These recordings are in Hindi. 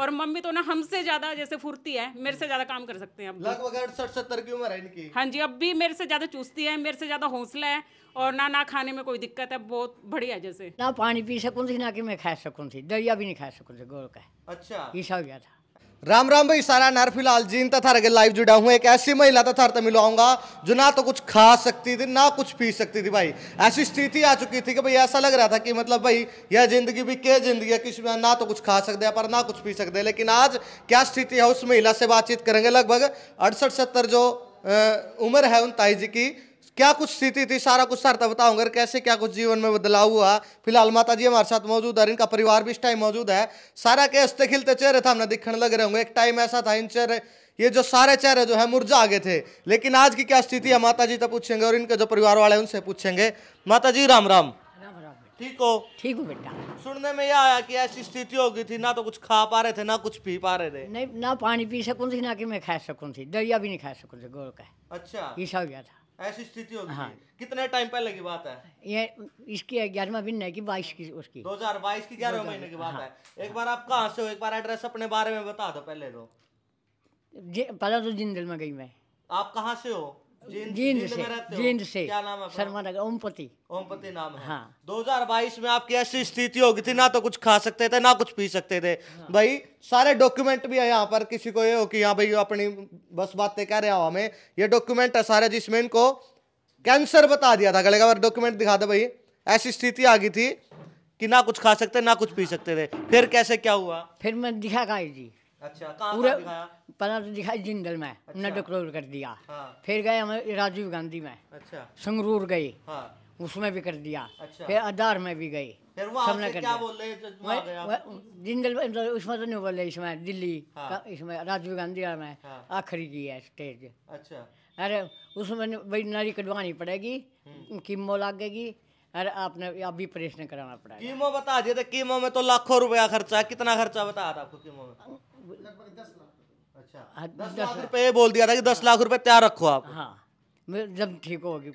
और मम्मी तो ना हमसे ज्यादा जैसे फुर्ती है मेरे से ज्यादा काम कर सकते हैं लगभग अड़सठ सत्तर की उम्र है इनकी हाँ जी अब भी मेरे से ज्यादा चूसती है मेरे से ज्यादा हौसला है और ना ना खाने में कोई दिक्कत है बहुत बढ़िया जैसे ना पानी पी सकूं थी ना कि मैं खा सकूं थी दरिया भी नहीं खा सकूँ थी गोल का अच्छा ये सब गया था राम राम भाई सारा नर फिलहाल जीन तथा रगे लाइव जुड़ा हूँ एक ऐसी महिला तथा अर्थ मिलाऊंगा जो ना तो कुछ खा सकती थी ना कुछ पी सकती थी भाई ऐसी स्थिति आ चुकी थी कि भाई ऐसा लग रहा था कि मतलब भाई यह जिंदगी भी क्या जिंदगी है किसी में ना तो कुछ खा सकते हैं पर ना कुछ पी सकते लेकिन आज क्या स्थिति है उस महिला से बातचीत करेंगे लगभग अड़सठ सत्तर जो उम्र है उन ताई जी की क्या कुछ स्थिति थी सारा कुछ सार्थक बताऊंगा कैसे क्या कुछ जीवन में बदलाव हुआ फिलहाल माता जी हमारे साथ मौजूद है इनका परिवार भी इस टाइम मौजूद है सारा के हंसते खिलते चेहरे हमने दिखने लग रहे होंगे एक टाइम ऐसा था इन चेहरे ये जो सारे चेहरे जो है मुरझा आगे थे लेकिन आज की क्या स्थिति है माता जी तो पूछेंगे और इनके जो परिवार वाले उनसे पूछेंगे माता जी राम राम ठीक हो ठीक हो बेटा सुनने में यह आया कि ऐसी स्थिति हो गई थी ना तो कुछ खा पा रहे थे ना कुछ पी पा रहे थे नहीं ना पानी पी सकूं थी ना कि मैं खा सकूं थी दरिया भी नहीं खा सकूं थी गोल का अच्छा ईसा हो गया था ऐसी स्थिति होगी हाँ कितने टाइम पहले की बात है ये इसकी ग्यारहवा महीने की बाईस की उसकी दो हजार बाईस की ग्यारह महीने की बात हाँ, है एक बार आप कहाँ से हो एक बार एड्रेस अपने बारे में बता दो पहले तो पहले तो जिंदल में गई मैं आप कहाँ से हो जींद से जींद से क्या नाम है शर्मा नगर ओमपति ओमपति नाम है हाँ 2022 में आपकी ऐसी स्थिति होगी थी ना तो कुछ खा सकते थे ना कुछ पी सकते थे हाँ। भाई सारे डॉक्यूमेंट भी है यहाँ पर किसी को ये हो कि यहाँ भाई अपनी बस बातें कह रहे हो हमें ये डॉक्यूमेंट है सारे जिसमें इनको कैंसर बता दिया था गले का डॉक्यूमेंट दिखा दे भाई ऐसी स्थिति आ गई थी कि ना कुछ खा सकते ना कुछ पी सकते थे फिर कैसे क्या हुआ फिर मैं दिखा गाई जी अच्छा पूरा पता तो दिखाई जिंदल में अच्छा। उन्हें डिक्लोर कर दिया हाँ। फिर गए हम राजीव गांधी में अच्छा संगरूर गए हाँ। उसमें भी कर दिया अच्छा। फिर आधार में भी गए सबने कर दिया जिंदल मतलब उसमें तो नहीं बोले इसमें दिल्ली हाँ। इसमें राजीव गांधी में हाँ। आखिरी की है स्टेज अच्छा अरे उसमें भाई नारी कटवानी पड़ेगी हम्म। किमो लागेगी अरे आपने अभी परेशान कराना पड़ा कीमो बता दिए दिया तो कीमो में तो लाखों रुपया खर्चा कितना खर्चा बता रहा आपको कीमो में लगभग दस लाख अच्छा दस लाख रुपये बोल दिया था कि दस लाख रुपए तैयार रखो आप हाँ जब ठीक होगी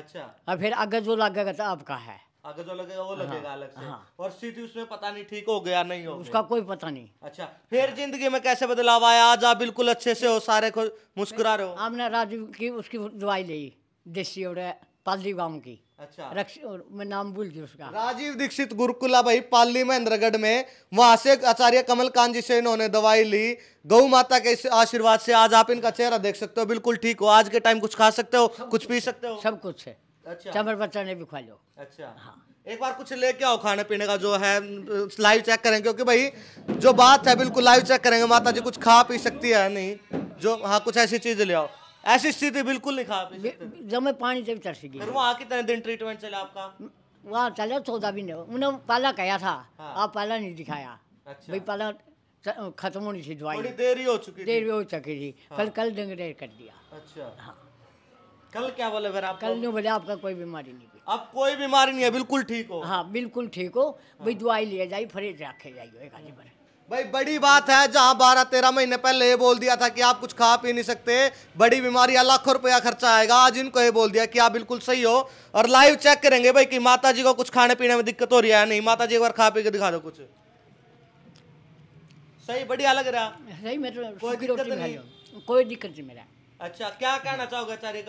अच्छा और फिर अगर जो लगेगा तो आपका है अगर जो लगेगा वो लगेगा हाँ, अलग से हाँ। और स्थिति उसमें पता नहीं ठीक हो गया नहीं हो उसका कोई पता नहीं अच्छा फिर जिंदगी में कैसे बदलाव आया आज आप बिल्कुल अच्छे से हो सारे को मुस्कुरा रहे हो हमने राजू की उसकी दवाई ली देसी और पाली गाँव की अच्छा नाम भूल गया उसका राजीव दीक्षित गुरुकुला भाई पाली महेंद्रगढ़ में वहां से आचार्य कमल कांत जी से इन्होंने दवाई ली गौ माता के आशीर्वाद से आज आप इनका चेहरा देख सकते हो बिल्कुल ठीक हो आज के टाइम कुछ खा सकते हो कुछ पी सकते हो सब कुछ है अच्छा चमर बच्चा ने भी खा लो अच्छा हाँ एक बार कुछ लेके आओ खाने पीने का जो है लाइव चेक करेंगे क्योंकि भाई जो बात है बिल्कुल लाइव चेक करेंगे माता जी कुछ खा पी सकती है नहीं जो हाँ कुछ ऐसी चीज ले आओ ऐसी स्थिति बिल्कुल नहीं खा जब मैं पानी से भी तरस गई फिर वहाँ कितने दिन ट्रीटमेंट चला आपका वहाँ चला चौदह भी नहीं उन्हें पहला कहा था हाँ। आप पहला नहीं दिखाया अच्छा। भाई पहला खत्म होनी थी दवाई देरी हो चुकी देरी हो चुकी थी हाँ। कल कल डेंगे कर दिया अच्छा हाँ कल क्या बोले फिर आप कल नहीं बोले आपका कोई बीमारी नहीं अब कोई बीमारी नहीं है बिल्कुल ठीक हो हाँ बिल्कुल ठीक हो भाई हाँ। दवाई लिया जाए फ्रेज रखे जाइए एक आदमी पर भाई बड़ी बात है जहां बारह तेरह महीने पहले ये बोल दिया था कि आप कुछ खा पी नहीं सकते बड़ी बीमारी लाखों रुपया खर्चा आएगा आज इनको ये बोल दिया कि आप बिल्कुल सही हो और लाइव चेक करेंगे भाई कि माता जी को कुछ खाने पीने में दिक्कत हो रही है नहीं माता जी एक बार खा पी के दिखा दो कुछ सही बढ़िया लग रहा सही कोई दिक्कत नहीं मेरा अच्छा क्या कहना चाहोगे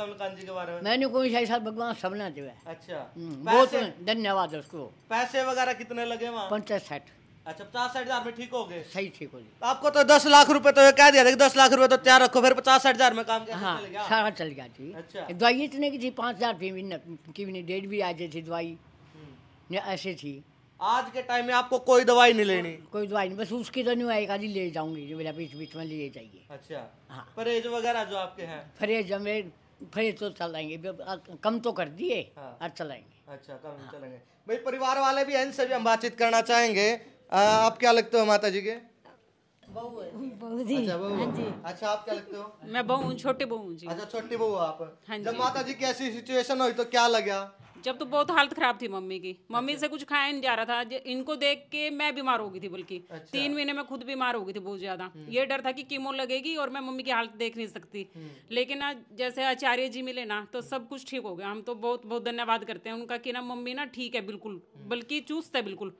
भगवान सबना दिया अच्छा हम्म, धन्यवाद उसको पैसे वगैरह कितने लगे वहाँ पंचायत साठ अच्छा पचास साठ हजार में ठीक हो गए सही ठीक हो गए आपको तो दस लाख रुपए तो कह दिया था दस लाख रुपए तो तैयार रखो फिर पचास साठ हजार में काम हाँ सारा चल गया जी अच्छा दवाई इतने की थी पाँच हजार थी की डेट भी आज थी दवाई हम्म। ऐसे थी आज के टाइम में आपको कोई दवाई नहीं लेनी कोई दवाई नहीं बस उसकी तो नहीं आएगा जी ले जाऊंगी जो मेरा बीच बीच में लिए जाइए अच्छा हाँ परहेज वगैरह जो आपके हैं परहेज हमें परहेज तो चलाएंगे कम तो कर दिए हाँ। और चलाएंगे अच्छा कम हाँ। चलेंगे भाई परिवार वाले भी हैं इनसे भी हम बातचीत करना चाहेंगे आ, आप क्या लगते हो माता जी के अच्छा, हाँ अच्छा आप क्या लगते हो मैं बहू छोटे बहू जी अच्छा छोटी बहू आप हाँ जब माता जी की ऐसी सिचुएशन हुई तो क्या लगा जब तो बहुत हालत खराब थी मम्मी की मम्मी अच्छा। से कुछ खाया नहीं जा रहा था इनको देख के मैं बीमार हो गई थी बल्कि अच्छा। तीन महीने में खुद बीमार हो गई थी बहुत ज्यादा हम्म। ये डर था कि कीमो लगेगी और मैं मम्मी की हालत देख नहीं सकती हम्म। लेकिन ना जैसे आचार्य जी मिले ना तो सब कुछ ठीक हो गया हम तो बहुत बहुत धन्यवाद करते हैं उनका कि ना मम्मी ना ठीक है बिल्कुल हम्म। बल्कि चुस्त है बिल्कुल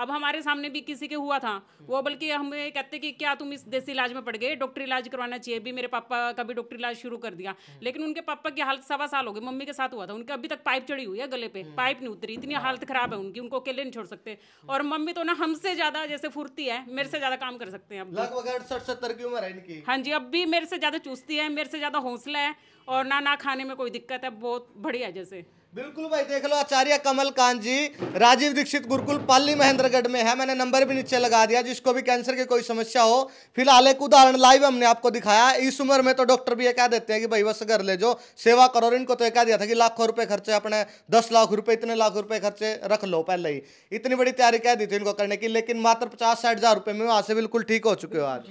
अब हमारे सामने भी किसी के हुआ था वो बल्कि हमें कहते कि क्या तुम इस देसी इलाज में पड़ गए डॉक्टर इलाज करवाना चाहिए भी मेरे पापा का भी डॉक्टर इलाज शुरू कर दिया लेकिन उनके पापा की हालत सवा साल हो गई मम्मी के साथ हुआ था उनके अभी तक पाइप चढ़ी हुई है है गले पे हम्म। पाइप नहीं उतरी इतनी हाँ। हालत खराब है उनकी उनको अकेले नहीं छोड़ सकते और मम्मी तो ना हमसे ज्यादा जैसे फुर्ती है मेरे से ज्यादा काम कर सकते हैं लगभग अड़सठ सत्तर की उम्र है इनकी हाँ जी अब भी मेरे से ज्यादा चुस्ती है मेरे से ज्यादा हौसला है और ना ना खाने में कोई दिक्कत है बहुत बढ़िया जैसे बिल्कुल भाई देख लो आचार्य कमल कांत जी राजीव दीक्षित गुरुकुल पाली महेंद्रगढ़ में है मैंने नंबर भी नीचे लगा दिया जिसको भी कैंसर की कोई समस्या हो फिलहाल एक उदाहरण लाइव हमने आपको दिखाया इस उम्र में तो डॉक्टर भी ये कह देते हैं कि भाई बस घर ले जो सेवा करो इनको तो ये कह दिया था कि लाखों रुपये खर्चे अपने दस लाख रुपये इतने लाख रुपये खर्चे रख लो पहले ही इतनी बड़ी तैयारी कह दी थी इनको करने की लेकिन मात्र पचास साठ हज़ार रुपये में वहाँ से बिल्कुल ठीक हो चुके हो आज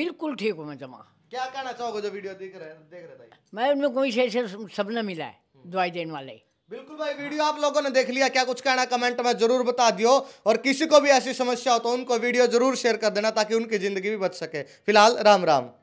बिल्कुल ठीक हूँ मैं जमा क्या कहना चाहोगे जो वीडियो देख रहे देख रहे मैं उनको कोई सबने मिला है दवाई देने वाले बिल्कुल भाई वीडियो आप लोगों ने देख लिया क्या कुछ कहना कमेंट में जरूर बता दियो और किसी को भी ऐसी समस्या हो तो उनको वीडियो जरूर शेयर कर देना ताकि उनकी ज़िंदगी भी बच सके फिलहाल राम राम